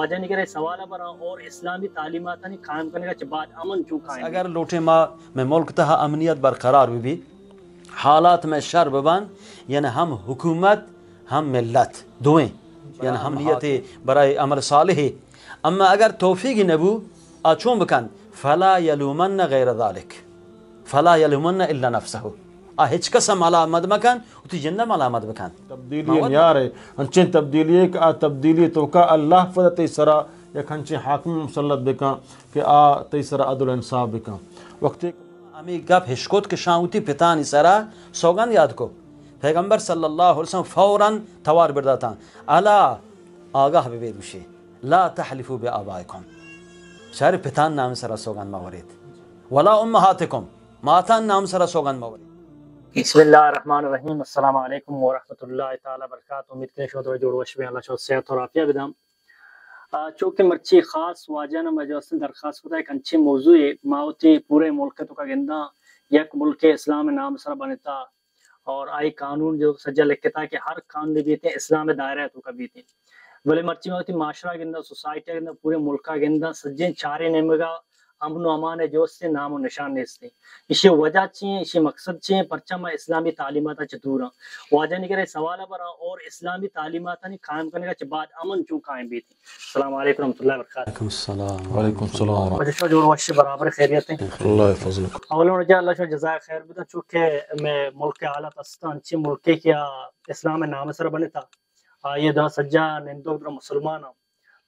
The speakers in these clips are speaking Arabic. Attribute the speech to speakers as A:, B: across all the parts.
A: اگر
B: لوٹے ما میں ملک تہا امنیت برقرار بھی بھی حالات میں شر ببان یعنی ہم حکومت ہم ملت دویں یعنی ہم نیت برای عمل صالح اما اگر توفیق نبو اچون بکن فلا یلومن غیر ذالک فلا یلومن الا نفسه آه، هیچ کس کەسە مەلامەد مەکەن وتیجندە
C: مەلامەد بکەن یارێ هەنچین تبدیلیەک ئا تبدیلی تبدیلی تو تۆکە اللہ فدەتەی سرا یەک هەنچی حاکم مسلط بکەن کە آ تەی سرە ئەدول ئەنساب بکەن
B: وەختێک ئەمی گەپ هشکۆت کە شانوتی پێتانی سرا سوگن یاد کۆ پێگەمبەر سەل الله هەرسم فەوران تەوار برداتان ئەلا ئاگاه ببێت وشێ لا تحلفوا بآبائكم شهر پتان نام سرا سوگان مورید ولا امهاتكم ماتان نام سرا سوگان مورید
A: بسم اللہ الرحمن الرحیم السلام علیکم ورحمت اللہ تعالی برکاتہ امید کریں شہد و جوڑ وشبہ اللہ شہد صحت اور آفیہ بدام چونکہ مرچی خاص واجہ نہ مجاستن درخواست ہوتا ہے ایک انچی موضوع ہے ماہوٹی پورے ملکہ تو کا گندہ یک ملک اسلام نام سر بنیتا اور آئی قانون جو سجا لکھتا ہے کہ ہر قانون دے بیتے ہیں اسلام دائرہ تو کا بیتے ہیں بلے مرچی ماہوٹی معاشرہ گندہ سوسائٹی گندہ پورے ملکہ گندہ سجن چارے نمگا امن و امان ہے جو اس سے نام و نشان نے اس سے اسے وجہ چھیں اسے مقصد چھیں پرچم اسلامی تعلیمات چھ دورا ہاں۔ واجہ نہیں کرے سوال پر ہاں اور اسلامی تعلیمات نہیں قائم کرنے کا چھ بعد امن چون قائم بھی تھی السلام علیکم ورحمت اللہ وبرکاتہ
C: علیکم السلام علیکم السلام وجہ
A: شو جور وحش برابر خیریت ہیں
C: اللہ فضلکم
A: اولا رجا اللہ شو جزائے خیر بدا چونکہ میں ملک عالی تستان چھ ملکے کیا اسلام نام سر بنے تھا آئیے دا سجا نندو مسلمان ہاں۔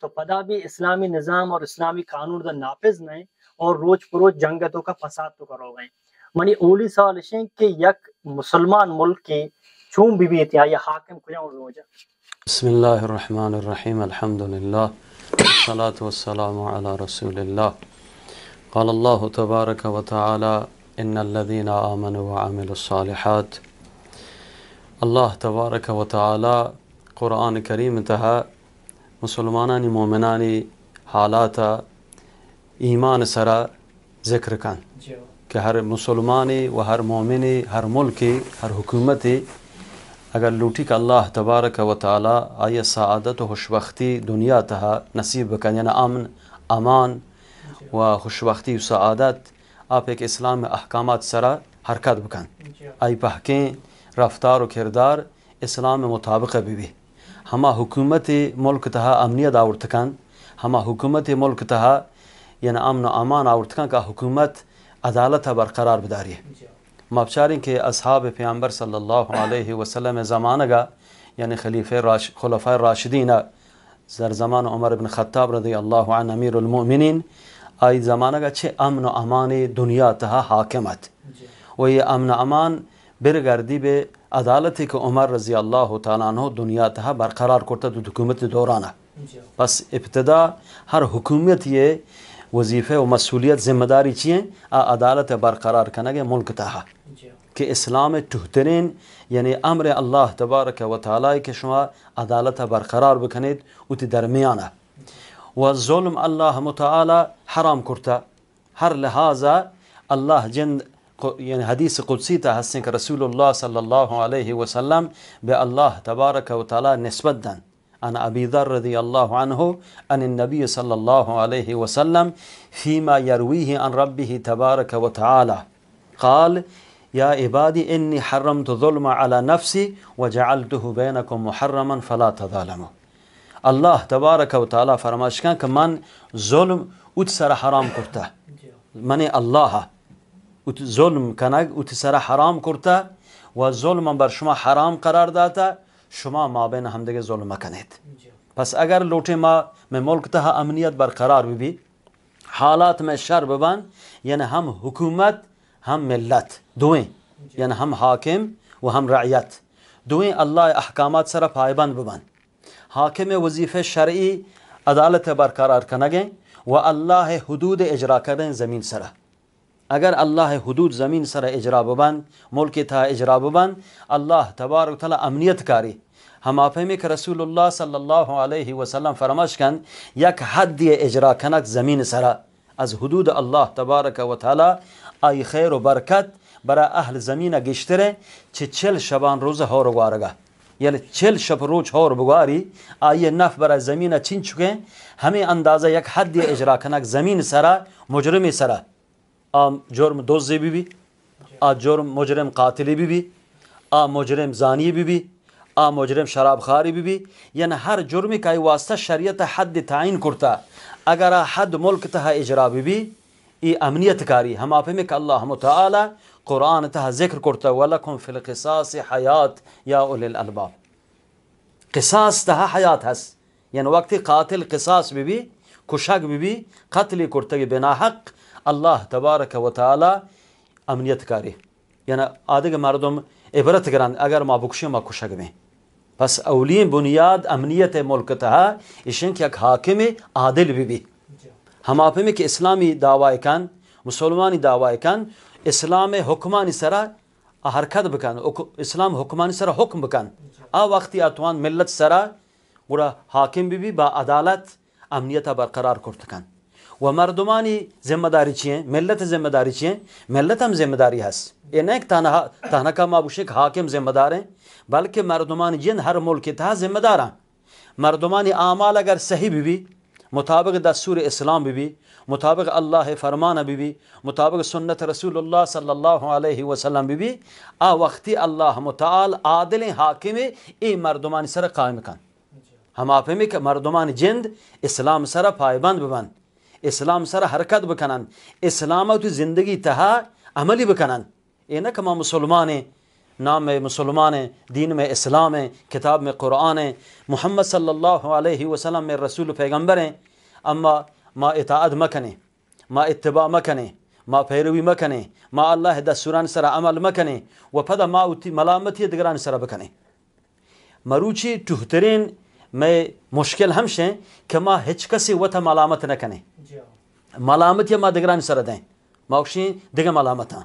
A: تو پدا بھی اسلامی نظام اور اسلامی قانون دا ناپز نہیں اور روز پروز جنگتوں کا فساد تو کرو گئے منی اولی کہ یک مسلمان ملک کی چون یا حاکم اور
B: بسم اللہ الرحمن الرحیم الحمدللہ والصلاة والسلام على رسول اللہ قال تبارک و الصالحات اللہ تبارک و تعالی قرآن کریم تہا مسلمانانی مومنانی حالات ایمان سرا ذکر کن جی. کہ ہر مسلمان و ہر مومن ہر ملک ہر حکومت اگر لوٹی کا اللہ تبارک و تعالی آئی سعادت و خوش وقتی دنیا تہا نصیب کن یعنی امن امان جی. و خوش وقتی سعادت آپ ایک اسلام احکامات سرا حرکت بکن آئی جی. پہکیں رفتار و کردار اسلام مطابق بھی بھی ہما حکومت ملک تہا امنیت داورت کان ہما حکومت ملک تہا یەنە امن و ئامان ئاورتەکان که حکومت عدالت برقرار بداریە مبشارین که اصحاب پیامبر صلی الله علیه و سلم زمانه گا یعنی خلیفه راش خلفای راشدین زەر زمان عمر بن خطاب رضی الله عنه امیر المؤمنین زمانه گا چه امن و امان دنیا تها حاکمت و یه امن و امان برگردی به عدالتی که عمر رضی الله تعالی عنه دنیا تها برقرار کرده دو حکومت دورانه بەس ابتدا هر حکومتیه وظیفه و مسئولیت ذمہ ذمهداری چیه عدالت برقرار کنه ملک تاها که اسلام تهترین یعنی امر الله تبارک و تعالی که شما عدالت برقرار بکنید او تی در میانه و ظلم الله متعالی حرام کرتا هر لحاظه الله جن يعني حديث قدسي تحسن رسول الله صلى الله عليه وسلم بالله تبارك وتعالى نسبت دن عن أبي ذر رضي الله عنه عن النبي صلى الله عليه وسلم فيما يرويه عن ربه تبارك وتعالى قال يا عبادي إني حرمت ظلم على نفسي وجعلته بينكم محرما فلا تظالموا الله تبارك وتعالى فرماش كان كمان ظلم اتسر حرام كرته من الله ظلم كان اتسر حرام كرته و ظلم بر شما حرام قرار داته شما ما بین همدیگه ظلم مکنید پس اگر لوٹه ما میں ملک تها امنیت برقرار بھی حالات میں شر ببن یعنی ہم حکومت ہم ملت دوئیں یعنی ہم حاکم و ہم رعیت دوئیں اللہ احکامات سر پایبند ببن حاکم وظیفه شرعی عدالت برقرار کنگیں و الله حدود اجرا کردن زمین سره اگر الله حدود زمین سره اجرا ببند ملک تا اجرا ببند الله تبارک تعالی امنیت کاری هما فهمی که رسول الله صلی الله علیه و سلم فرماش کند یک حدی اجرا کنک زمین سره از حدود الله تبارک و تعالی آی خیر و برکت برای اهل زمین گشتره چه چل شبان روز ها رو گارگه یعنی چل شب روز ها رو بگاری آیه نف برای زمین چین چکه همه اندازه یک حدی اجرا کنک زمین سره مجرم سره آم جرم دوزی بی بی آ جرم مجرم قاتلی بی بی آ مجرم زانی بی بی آ مجرم شراب خاری بی بی یعنی هر جرمی که واسطه شریعت حد تعیین کرتا اگر حد ملک تها اجرا بی بی ای امنیت کاری هم آپ که الله متعالی قرآن تها ذکر کرتا ولکم فی القصاص حیات یا اولی الالباب قصاص تها حیات هست یعنی وقتی قاتل قصاص بی بی کشک بی بی قتلی کرتگی بنا حق الله تبارک و تعالی امنیت کاری یعنی آدگ مردم عبرت گرند اگر ما بکشیم ما کشک بیم پس اولین بنیاد امنیت ملک تھا ایشن ایک حاکم عادل بھی بھی ہم آپ میں کہ اسلامی دعوی کن مسلمانی دعوی کن اسلام حکمانی سرا حرکت بکن اسلام حکمانی سرا حکم بکن آ وقتی اتوان ملت سرا پورا حاکم با عدالت امنیت برقرار کرد کن و مردمانی ذمہ داری چیئیں ملت ذمہ داری چیئیں ملت ہم ذمہ داری ہس یہ نہ ایک کہنکم ابوشک حاکم ذمہ دار ہیں بلکہ مردمان جن ہر ملک تہا ذمہ داراں مردمانی اعمال اگر صحیح بھی بھی مطابق دستور اسلام بھی بھی مطابق اللہ فرمان بھی بھی مطابق سنت رسول اللہ صلی اللہ علیہ وسلم بھی بھی آ وقتی اللہ متعال عادل حاکم ای مردمان سر قائم کن ہم آپ میں کہ مردمان جند اسلام سر آئے بند بہ بند اسلام سره حرکت بکنن اسلام تو زندگی تها عملی بکنن اینا نه که ما مسلمانه نام مسلمان دین میں اسلام کتاب میں قرآن محمد صلی اللہ علیہ وسلم میں رسول پیغمبر ہیں اما ما اطاعت مکنے ما اتباع مکنے ما پیروی مکنے ما اللہ دستوران سر عمل مکنے و پدا ما ملامتی دگران سر بکنے مروچی توہترین میں مشکل ہمشیں کہ ما ہچ کسی وطا ملامت نکنے ملامت ما دگران سر دین ماوشین دگه ملامتان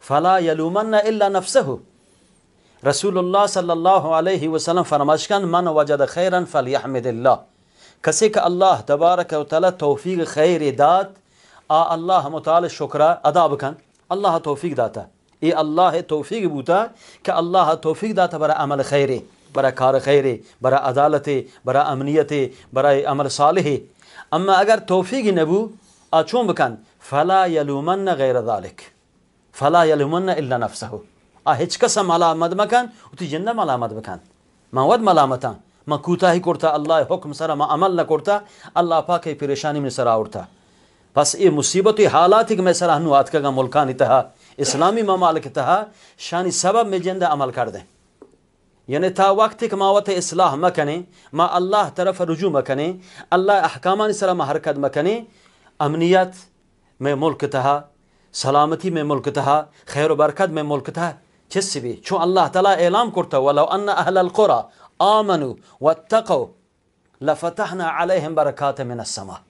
B: فلا یلومن الا نفسه رسول الله صلى الله عليه وسلم فرماش کن من وجد خيرا فليحمد الله کسی که الله تبارک و تعالی توفیق خیر داد آ الله متعال شکر ادا بکن الله توفیق داتا ای الله توفیق بوتا که الله توفیق داتا برا عمل خیری برا کار خیری برا عدالتی برا امنیتی برا عمل صالحی اما اگر توفیقی نبو أشون بكن فلا يلومن غير ذلك فلا يلومن الا نفسه آه، هیچ كسا ملامت بكن وتي جنه ملامت بكن ما ود ملامتان ما كوتاهي كورتا الله حكم سرا ما عمل نکرتا الله پاكي پريشاني من سرا ورتا پس اي مصيبت حالاتی که من سره نوات کگا ملکان تها اسلامی ممالک اتها شاني سبب می جنده عمل کرده يعني تا وقتی که ما وقت اصلاح مکنه ما الله طرف رجوع مکنه الله احکامان سرا ما حركت مکنه امنیت مێ ملکتەها سەلامەتی مێ ملکتەها خیر و بەرکەت مێ ملکتە چس بی چون الله تەلا اعلام کرتا ولو ان ئەهل القرى آمنوا واتقوا لفتحنا عليهم بركات من السماء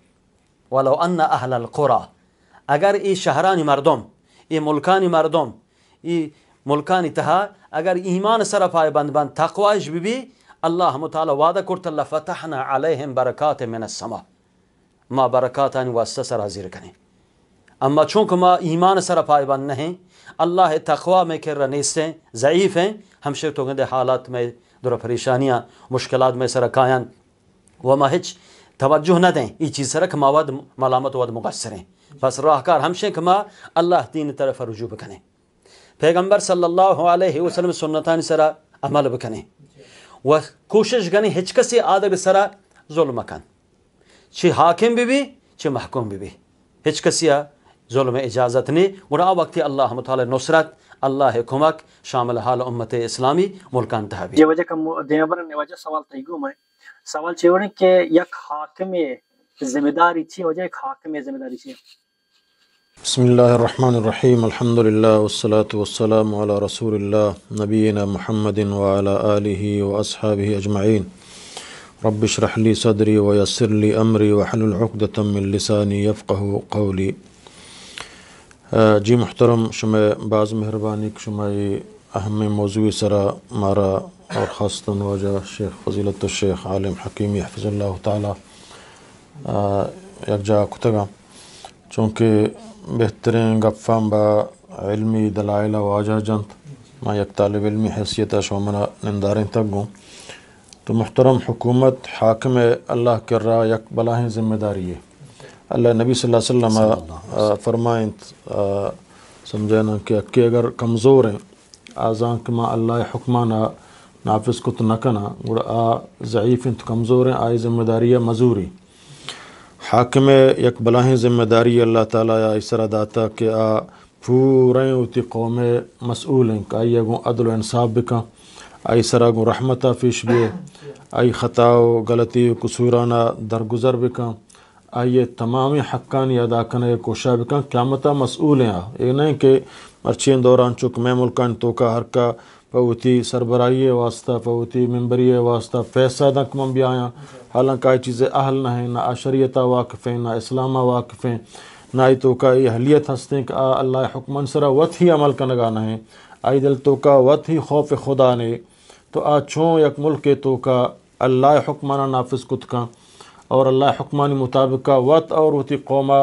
B: ولو أن أهل القرى اگر ای شهران مردم ای ملکان مردم ای ملکان تها اگر ایمان سر پای بند بند تقواش ببی الله متعالی وعده کرد لفتحنا عليهم بركات من السماء ما بركاتان واسطة سرازير كني أما چونك ما إيمان سر پائبان نہیں اللہ تقوا میں کر رنیستے ضعیف ہیں ہم شرط ہوگند حالات میں در پریشانیاں مشکلات میں سر کائن وما هیچ توجه ندیں یہ چیز سرک مواد ملامت واد مقصر ہیں بس راهکار همشه که الله دین طرف رجوع بکنه پیغمبر صلی الله علیه و سنتان سره عمل بکنه و کوشش کنه هیچ کسی آداب سره ظلم کن چھ حاکم بھی بھی چھ محکوم بھی بھی ہچ کسیا ظلم اجازت نہیں گڑا وقت اللہ تعالی نصرت اللہ کمک شامل حال امت اسلامی ملکان تہ یہ
A: وجہ کم دیبرن یہ وجہ سوال تھی گو میں سوال چھ وڑن کہ یک حاکم ذمہ داری چھ وجہ ایک حاکم ذمہ داری چھ
C: بسم اللہ الرحمن الرحیم الحمد للہ والصلاة والسلام علی رسول اللہ نبینا محمد وعلی آلہ واصحابہ اجمعین رب اشرح لي صدري ويسر لي أمري واحلل عقدة من لساني يفقه قولي آه، جي محترم شما باز مهرباني شما اهم موضوع سرا مارا اور خاصة واجه شیخ فضيلة الشيخ عالم حكيم يحفظ الله تعالى يرجع آه، كتبا کتگا بهترين بہترین با علمي دلائل واجہ جنت ما یک طالب علمی حیثیت شما نندارين تقوم تو محترم حکومت حاکم اللہ کے راہ بلاہیں ذمہ داری ہے اللہ نبی صلی اللہ علیہ وسلم فرمائیں نا کہ کہ اگر کمزور ہیں آزاں کما اللہ حکمانہ نافذ نہ کنا گڑ آ ضعیف کمزور ہیں آئی ذمہ داری ہے مزوری حاکم یک بلاہیں ذمہ داری اللہ تعالیٰ یا طرح داتا کہ آ پورے اتی قوم مسئول ہیں اگوں عدل و انصاب بکاں آئی سرا رحمتہ فیش بے آئی خطا و غلطی و قصورانہ درگزر بھی آئیے تمامی حقان تمام حقانی ادا کر کوشاں کان قیامتہ ہیں یہ نہیں کہ مرچین دوران چک میں ملکان توکا کا حرک پوتی سربراہی واسطہ پوتی ممبری واسطہ فیصہ دنک من بھی آیا حالانک چیزیں اہل نہ ہیں نہ عشریتہ واقف ہیں نہ اسلامہ واقف ہیں نہ ہی تو کا یہ حلیت ہستیں اللہ حکمن سرا وط ہی عمل کنگا نہ آئی دل توکا وط ہی خوف خدا نے تو آ چھوں یک ملک تو کا اللہ حکمانہ نافذ کت کا اور اللہ حکمانی مطابق کا وط اور اتی قوما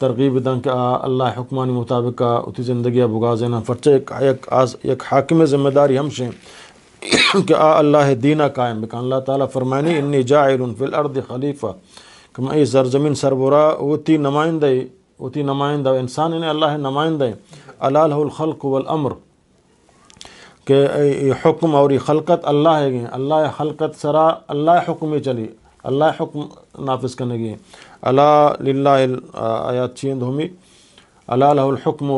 C: ترغیب دن کہ آ اللہ حکمانی کا اتی زندگیاں بگا جینا فرچۂ ایک یک ایک حاکم ذمہ داری شیں کہ آ اللہ دینہ قائم بکا اللہ تعالیٰ فرمائنی جاعل فی الارض خلیفہ میں زرزمین سربراہ اتی نمائندہ اتی نمائندہ انسان انہیں اللہ نمائندہ علالہ الخلق والامر કે હુકમ ઓરી ખલકત અલ્લાહ હે અલ્લાહ ખલકત સરા અલ્લાહ હુકમ ચલી અલ્લાહ હુકમ નાફિસ કરને ગઈ અલા લિલ્લાહ આયાત ચીન ધોમી અલા લહુલ હુકમ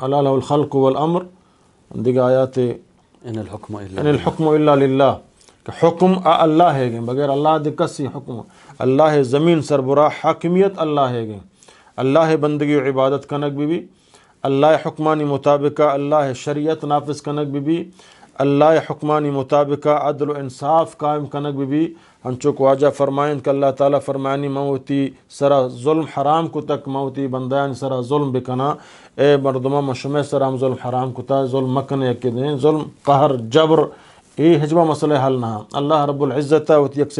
C: અલા લહુલ ખલક વલ અમર દીગા આયાતે ઇન અલ હુકમ ઇલ્લા ઇન અલ હુકમ ઇલ્લા લિલ્લાહ કે હુકમ આ અલ્લાહ હે ગઈ બગેર અલ્લાહ દિકસી હુકમ અલ્લાહ જમીન સરબરા હાકમિયત અલ્લાહ હે ગઈ અલ્લાહ બંદગી ઇબાદત કનક બીવી اللہ حکمانی مطابقہ اللہ شریعت نافذ کنک بی بی اللہ حکمانی مطابقہ عدل و انصاف قائم کنک بی بی ہم فرمائن کہ اللہ تعالیٰ فرمائنی سرا ظلم حرام کو تک موتی سرا ظلم بکنا اے مردمہ مشمع سرا ظلم حرام کو ظلم مکن یکی ظلم قہر جبر ای حجبہ مسئلہ حل نہ اللہ رب العزت و تیک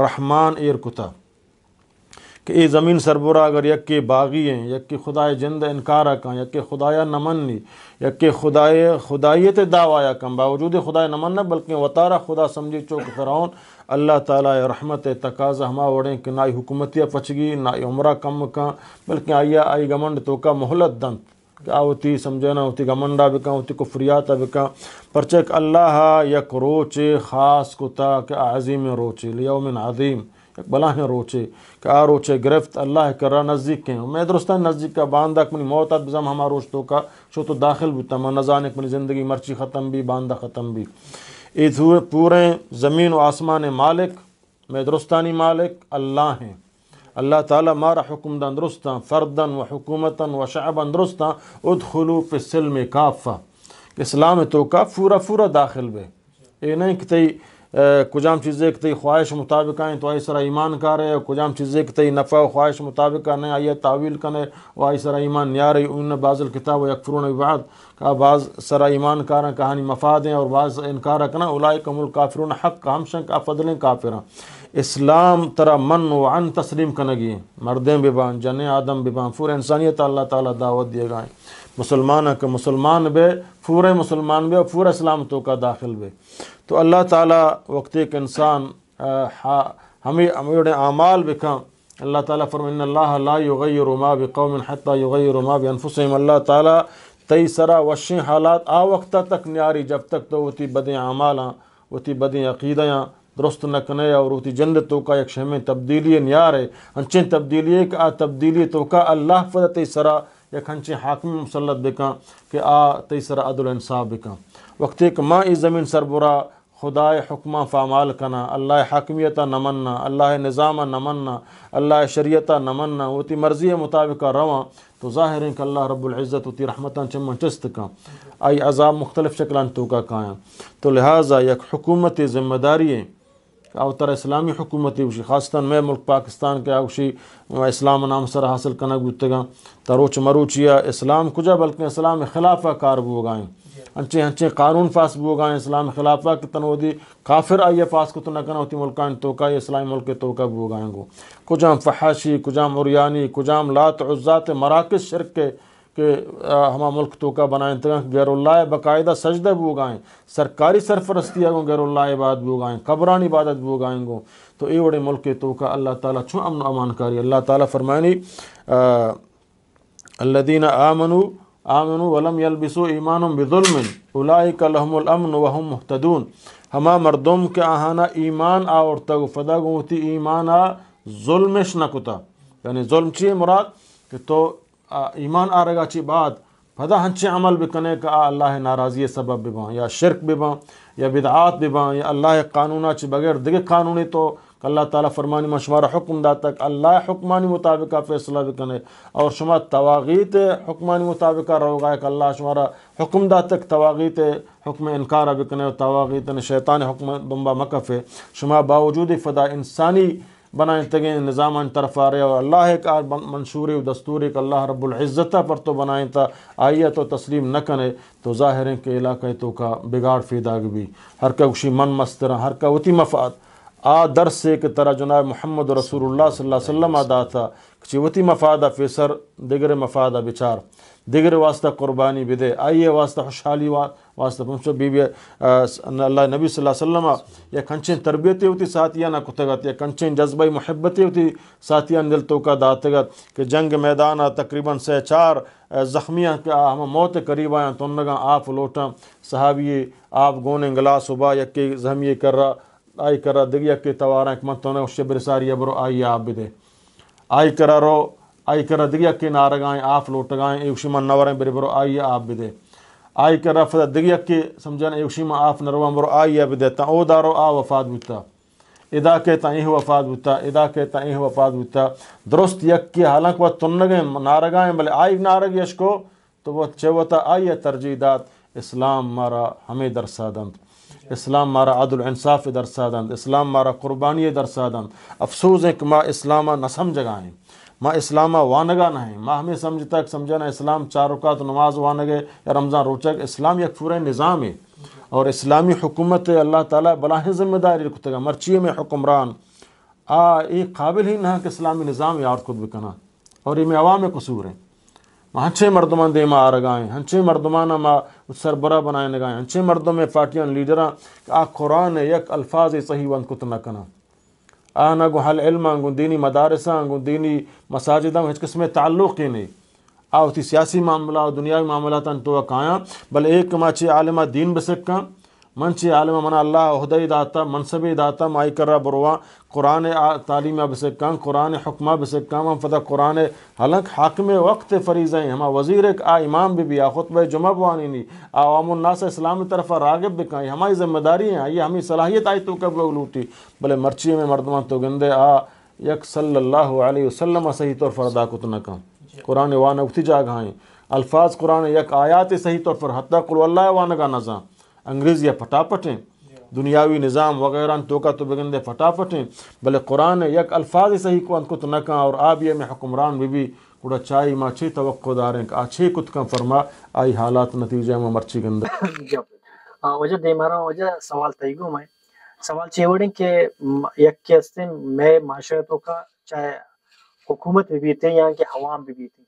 C: رحمان ایر کتاب کہ اے زمین سربراہ اگر یک باغی ہیں یک خدای جند انکارہ کک نمن نمنی یک خدای خدایت دعوایہ کم باوجود نمن نی بلکہ وطارہ خدا سمجھے چوک فراؤن اللہ تعالیٰ رحمت تقاضا ہما وڑیں کہ نائی حکومتی پچگی نائی عمرہ کم کا بلکہ آئیا آئی گمنڈ تو کا مہلت دن آوتی سمجھنا ہوتی گمنڈا بکا ہوتی کفریاتا بکا پرچک اللہ یک روچے خاص کتا کہ عظیم روچے لیوم عظیم بلا ہیں روچے کہ روچے گرفت اللہ کرا نزدیک کے میں میدرستان ہاں، نزدیک کا باندھا اپنی موتات بزم ہمارا استو کا شو تو داخل بھی تمام نظانے اپنی زندگی مرچی ختم بھی باندھا ختم بھی ہوئے پورے زمین و آسمان مالک میں درستانی ہاں، مالک اللہ ہیں اللہ تعالیٰ مارا حکم دن درستان ہاں، فردن و حکومتاً و شعب ادخلو پی سلم کافا اسلام تو کا پورا پورا داخل بے اے نہیں کتائی کجام چیزیں کہ خواہش مطابق آئیں تو آئی سرا ایمان کار ہے کجام چیزیں کہ نفع و خواہش مطابق آنے آئی تعویل کنے و آئی سرا ایمان یار این بعض کتاب و یکفرون و باد کا بعض سرا ایمان کار ہیں کہانی مفاد ہیں اور بعض انکار رکھنا اولائی کم الکافرون حق کا ہمشن کا فضلیں کافرہ اسلام ترا من و عن تسلیم کنگی مردیں ببان جنے آدم بھی بان پورے انسانیت اللہ تعالیٰ دعوت دیے گائیں مسلمان کے مسلمان بے پورے مسلمان بے اور پورے اسلام تو کا داخل بے تو اللہ تعالیٰ وقت ایک انسان ہمیں اعمال بھی اللہ تعالیٰ فرم اللہ لا یغیر ما بقوم حتی یغیر ما بانفسهم اللہ تعالیٰ تئی سرا وشیں حالات آ وقت تک نیاری جب تک تو بدی بدیں اعمالاں اتی بدیں عقیدیاں درست نہ کنے اور اتی تو کا ایک شہمیں تبدیلی نیارے انچیں تبدیلی آ تبدیلی تو کا اللہ فرتی سرا یا کھنچے حاکم مسلط بکاں کہ آ بکا وقت بکاں ما ماں زمین سربراہ خدا حکمہ فامال کنا اللہ حاکمیتہ نمنا اللہ نظامہ نمنا اللہ شریعتہ نمنا تی مرضی مطابقہ رواں تو ظاہر ہے کہ اللہ رب العزت وطی رحمت چست کا آئی عذاب مختلف شکلان تو کا کایا تو لہٰذا یک حکومت ذمہ داری ہے اوتر اسلامی حکومتی اوشی خاص میں ملک پاکستان کے اوشی اسلام نام سر حاصل کنگ گتگا تروچ مروچیا اسلام کجا بلکہ اسلام خلافہ کار بو گائیں انچے قانون بو گائیں اسلام خلافہ کی تنودی کافر آئیے پاس کو تو ملکان توکا اسلامی ملک تو بو گائیں گو کجام فحاشی کجام عریانی کجام لات عزات مراکز شرک کے کہ ہما ملک تو کا بنائیں تو غیر اللہ باقاعدہ بھی اگائیں سرکاری سرپرستی آگوں غیر اللہ عباد بھی اگائیں قبران عبادت بھی اگائیں گو تو اے وڑے ملک تو کا اللہ تعالیٰ چھو امن و امان کاری اللہ تعالیٰ فرمائنی اللہ دینہ آمن آمنو ولم البسو ایمان بظلم اولائک لهم الامن وهم محتدون ہما مردم کے آہانا ایمان آورتا فدا تغ وفدی ایمان آ ظلم کتا یعنی ظلم چیئے مراد کہ تو ایمان آرگاچی بات پدا ہنچے عمل بھی کا اللہ ناراضی سبب بھی باں یا شرک بھی باں یا بدعات بھی باں یا اللہ قانونہ چی بغیر دگے قانونی تو کہ اللہ تعالیٰ فرمان مشمارہ حکم دا تک اللہ حکمانی مطابقہ فیصلہ بھی اور شما تواغیت حکمانی مطابقہ رہو گا کہ اللہ شمارا حکم دا تک تواغیت حکم انکارہ بھی اور تواغیت شیطان حکم بمبا مکفِ شما باوجود فدا انسانی بنائیں تگیں نظام ان طرف آ رہے اور اللہ کا و دستوری کہ اللہ رب العزت پر تو بنائیں تا آئیے تو تسلیم نہ کرے تو ظاہر ہے کہ علاقہ تو کا بگاڑ گی بھی ہر کا اوشی من مسترہ ہر کا وتی مفاد آ در سے کہ طرح جناب محمد رسول اللہ صلی اللہ علیہ وسلم ادا تھا کچھ وتی مفادہ فیسر دیگر مفادہ بچار دیگر واسطہ قربانی بدے آئیے واسطہ خوشحالی واسطہ واسطہ سے بی بی اللہ نبی صلی اللہ وسلم یا کنچین تربیتیں ہوتی ساتیہ نہ یا کنچن جذبہ محبت ہوتی ساتیہ نل کا داتگت کہ جنگ میدان تقریباً سے چار زخمیاں ہم موت قریب تو انگاں آپ لوٹا صحابی آپ گونے گلا صبح یکے زخمی توارا ایک کرا دکے نے شبر ساری برو آئی آپ بھی دے کر کرا رو آئے کرا کے نارگائیں آپ لوٹ گائیں نوریں بر برو آئی آپ بھی دے آئی کرا فدا دگی اکی سمجھانا یوشیما آف آئی نرو دیتا او دارو آ وفاد بتا ادا کہتا ایہ وفاد بتا ادا کہتا ایہ وفاد بتا درست یک حالانک وہ تنگیں نارگائیں بھلے آئی نارگی کو تو وہ چوتھا آئی ترجیدات ترجیح دات اسلام مارا ہمیں درسادند اسلام مارا عدل انصاف درسادند اسلام مارا قربانی درساد افسوز ما اسلامہ نہ سمجھ گائیں ماں اسلامہ وانگا نہ ہے ماں ہمیں سمجھتا ہے سمجھا نہ اسلام چار رکعت نماز وانگے یا رمضان روچک اسلام یک پورا نظام ہے اور اسلامی حکومت اللہ تعالیٰ بلا ہی ذمہ داری رکھتے گا مرچیے میں حکمران آ یہ قابل ہی نہ کہ اسلامی نظام یار خود بکنا اور یہ میں عوام قصور ہیں ماں ہنچے مردمان دے معرگائیں ہنچے مردمان ماں سربراہ بنائے ہنچے ہنچھے مردم پارٹیاں لیڈراں آ قرآن یک الفاظ صحیح ون کتنا کنا گو حل علم آنگو دینی مدارس آنگو دینی مساجد ہیچ کس میں تعلق نہیں آو تھی سیاسی معاملہ اور دنیاوی معاملات بل ایک کماچی عالمہ دین بسکا منشی عالم من اللہ داتا منصبی داتا مائی کر بروا قرآن تعلیم اب سے کم قرآن حکمہ اب سے کم ہم فتح قرآن حلق حاکم وقت فریضیں ہما وزیر آ امام بھی بھی آ خطبہ جمعہ بوانی نہیں آوام الناس اسلام طرف راغب بھی کہیں ہماری ذمہ داری ہیں آئیے ہمیں صلاحیت آئی تو کب لوٹی بلے مرچی میں مردمان تو گندے آ یک صلی اللہ علیہ وسلم صحیح طور فردا کتنا کم جی۔ قرآن وان جاگ جاگائیں الفاظ قرآن یک آیات صحیح طور پر قلو اللہ عان کا نظام انگریزیاں پھٹا پٹیں دنیاوی نظام وغیرہ توکا تو بگندے پھٹا پٹیں بلے قرآن یک الفاظ صحیح کو ان تو نہ کہاں اور آبیہ میں حکمران بھی بھی کڑا چاہی ما چھے توقع داریں کہ آچھے کت کم فرما آئی حالات نتیجہ میں مرچی گندے
A: جی وجہ دے مارا وجہ سوال تیگو میں سوال چھے وڑیں کہ یک کے استے میں معاشرتوں کا چاہے حکومت بھی بیتے ہیں یا کہ حوام بھی بیتے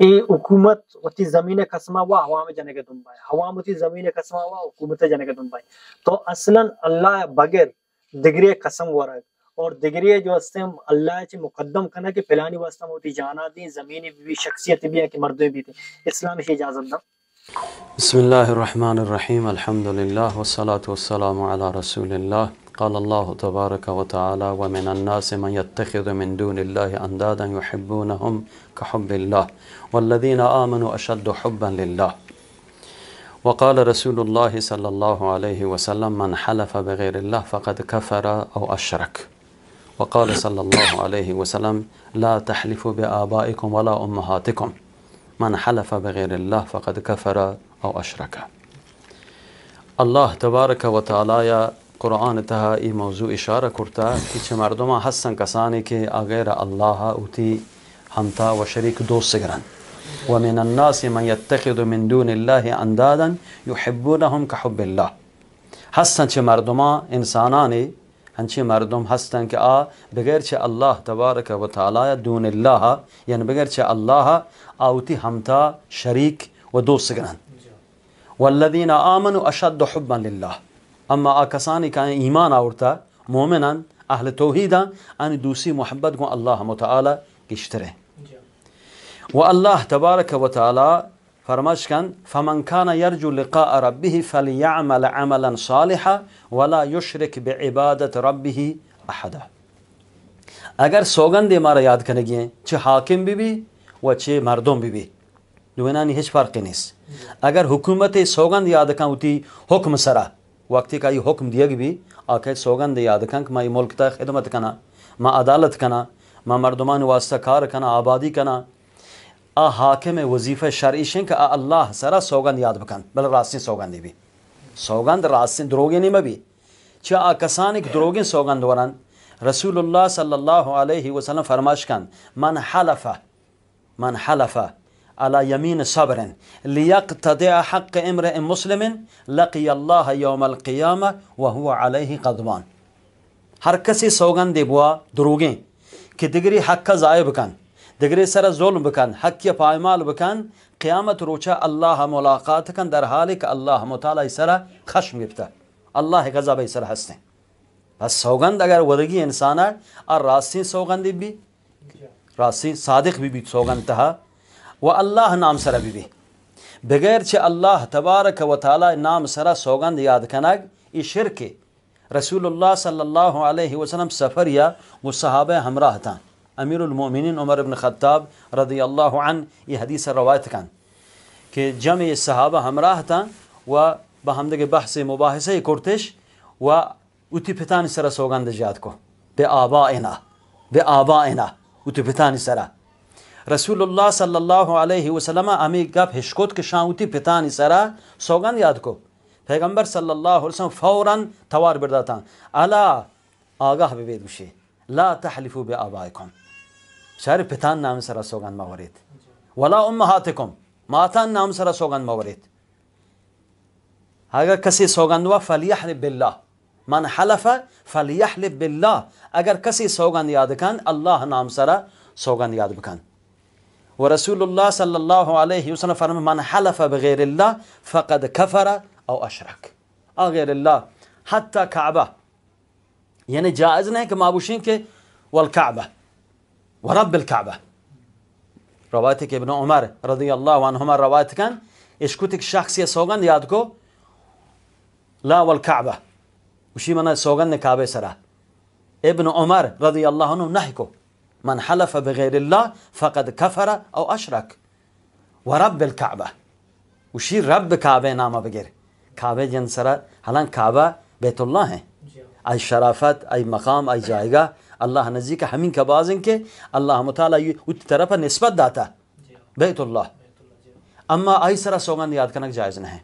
A: ای حکومت وتی زمین قسما وا عوام جنے کے دم بھائی عوام وتی زمین قسما وا حکومت جنے کے دم بھائی تو اصلا اللہ بغیر دگری قسم ورا اور دگری جو استے اللہ چ مقدم کنا کہ پلانی واسطہ موتی جانا دی زمین بھی شخصیت بھی ہے کہ مرد بھی تھی اسلام کی اجازت دا
B: بسم اللہ الرحمن الرحیم الحمدللہ والصلاة والسلام علی رسول اللہ قال الله تبارك وتعالى ومن الناس من يتخذ من دون الله أندادا يحبونهم كحب الله والذين آمنوا أشد حبا لله وقال رسول الله صلى الله عليه وسلم من حلف بغير الله فقد كفر أو أشرك وقال صلى الله عليه وسلم لا تحلفوا بآبائكم ولا أمهاتكم من حلف بغير الله فقد كفر أو أشرك الله تبارك وتعالى قرآن تها ئی موضوع اشاره کرتا که چه مردم هستن کسانی که غیر الله اوتی همتا و شریک دوست گرن من الناس من يتخذ من دون الله اندادا يحبونهم كحب الله هستن چه مردم انسانانی هنچه مردم هستن که آ بغیر چه الله تبارک و تعالی دون الله یعنی بغیر چه الله آوتی همتا شریک و دوست گرن والذين آمنوا أشد حبا لله ئەمما ئاکەسانی کە ئیمان ئاورتە مۆمنان ئەهل تۆهیدا ئەنی دووسی مححبەت گوۆ ئەله متعاالە گشترێ والله تبارك وتعالى فرماش كان فمن كان يرجو لقاء ربه فليعمل عملا صالحا ولا يشرك بعبادة ربه أحدا اگر سوگند ما یاد کنگی چه حاکم بی بی و چه مردم بی بی دوینانی هش فرقی نیست اگر حکومت سوگند یاد کن اوتی حکم سره وقتی که ای حکم دیگ بی آکه سوگند یاد کن که ما ای ملک تا خدمت کنا ما عدالت کنا ما مردمان واسطه کار کنا آبادی کنا آ حاکم وظیفه شرعیشن که الله سرا سوگند یاد بکن بل راستین سوگندی بی سوگند راستین دروگی نیمه بی چه آ کسانی که دروگی سوگند ورن رسول الله صلی الله علیه وسلم فرماش کن من حلفه من حلفه على يمين صبر ليقتضي حق امرئ مسلم لقي الله يوم القيامة وهو عليه قضبان هر کسی سوگن سوگند بوا دروغیں که دگری حق ضایع بکن دگری سر ظلم بکن حق پایمال بکن قیامت روچه الله ملاقات کن در حالی که الله متعالی سر خشم گرفته الله غضب سر هستن پس سوگند اگر ودگی انسانه راستین سوگندی بی راستین صادق بی بی سوگند تها و الله نام سر ببی بغیر چه الله تبارک و تعالی نام سر سوګند یاد کنگ ای شرک رسول الله صلی الله علیه وسلم سفر یا و صحابه همراه تان امیر المؤمنین عمر ابن خطاب رضی الله عن ای حدیث روایت کن که جمع صحابه همراه تان و با دیگه بحث مباحثه کرتش و اوتی پتانی سر سوگند یاد کو به آبائنا به آبائنا اوتی پتانی سره رسول صلى الله عليه وسلم امي گپ هشکوت که شاوتی پتان سرا سوگن یاد کو پیغمبر صلى الله عليه وسلم فورا توار برداتان الا آگاه ببید بشه لا تحلفوا بآبائكم شهر پتان نام سرا سوگند مورید ولا امهاتكم ماتان نام سرا سوگند مورید اگر کسی سوگن و فلیحلف بالله من حلف فلیحلف بالله اگر کسی سوگن یاد کن الله نام سرا سوگن یاد بکن و رسول الله صلى الله عليه وسلم سلم من حلف بغير الله فقد كفر او اشرک آه، غير الله حتى كعبه يعني جائز نه که مابوشین که والکعبه و الكعبه روايتك ابن عمر رضي الله عنهما روایت کن اشکوتک شخصی سوگند یاد کو لا والكعبه وشي من سوگند کعبه سرا ابن عمر رضي الله عنه نحكو من حلف بغير الله فقد كفر أو أشرك ورب الكعبة وشي رب كعبة نام بغير كعبه جنسرا حالا كعبه بيت الله اي ای شرافت مقام اي جایگاه الله نزيك همين كبازن كي الله متعالی او طرف نسبت داتا بيت الله اما اي سرا سوغان ياد كنك جائز نه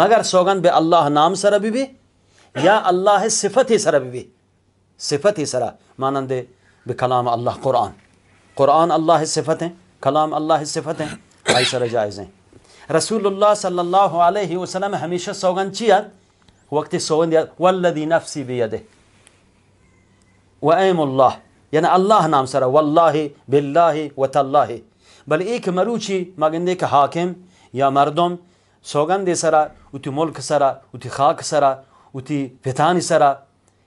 B: مگر سوغان به الله نام سرا بي بي يا الله صفتي سرا بي بي صفتي سرا مانند بكلام الله قرآن قرآن الله صفتیں کلام اللہ صفتیں آئی سر جائزیں رسول الله صلى الله عليه وسلم هميشة سوغن چیت وقت سوغن دیت والذي نفسي بيده و الله يعني الله نام سر والله بالله وتالله بل ایک مروچی مگندے کہ حاکم یا مردم سوغن دي سر وتي ملک سر وتي خاک سر وتي پتانی سر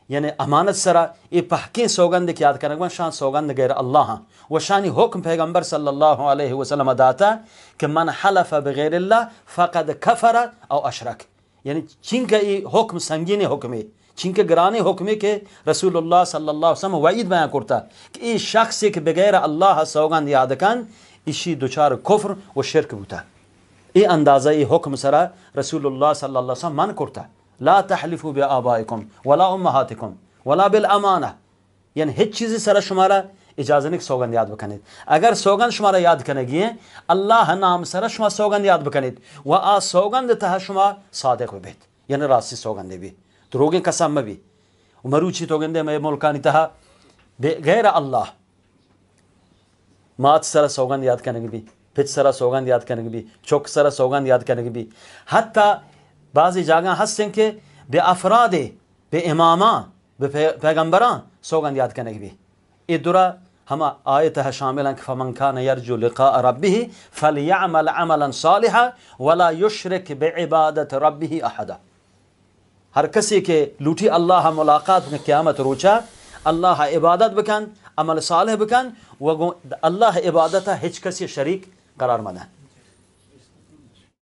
B: یعنی امانت سرا ای په سوگند کی یاد کړم شان سوگند غیر الله و شان حکم پیغمبر صلی الله علیه وسلم داتا که من حلف بغیر الله فقد کفر او اشرک یعنی چینکه ای حکم سنگین حکمی چینکه گرانی حکمی که رسول الله صلی الله علیه وسلم وعید بیان کرتا که ای شخصی که بغیر الله سوگند یاد کن ایشی دوچار کفر و شرک بوتا ای اندازه ای حکم سرا رسول الله صلی الله علیه وسلم من کرتا لا تحلفوا بآبائكم ولا أمهاتكم ولا بالأمانة يعني هیچ چیزی سر شمارا را اجازه نیک سوگند یاد بکنید اگر سوگند شمارا ياد یاد الله نام سر شما سوگند ياد بکنید و آ سوگند ته شما صادق ببید یعنی راستی سوگند بي دروغ قسم بي و مروچی توگنده مې ملکانی ته غیر الله مات سر سوگند ياد کنگی بي پچ سر سوگند ياد کنگی بي چوك سر سوگند ياد کنگی بي حتى بعضی جاگا هستن که به افراد به امامان به پیغمبران سوگند یاد کنه بی ای دورا هما آیتها شاملا فمن کان يرجو لقاء ربه فليعمل عملا صالحا ولا يشرك بعبادة ربه احدا هر کسی که لوتی الله ملاقات بکن قیامت روچا الله عبادت بکن عمل صالح بکن و الله عبادت هیچ کسی شریک قرار مدن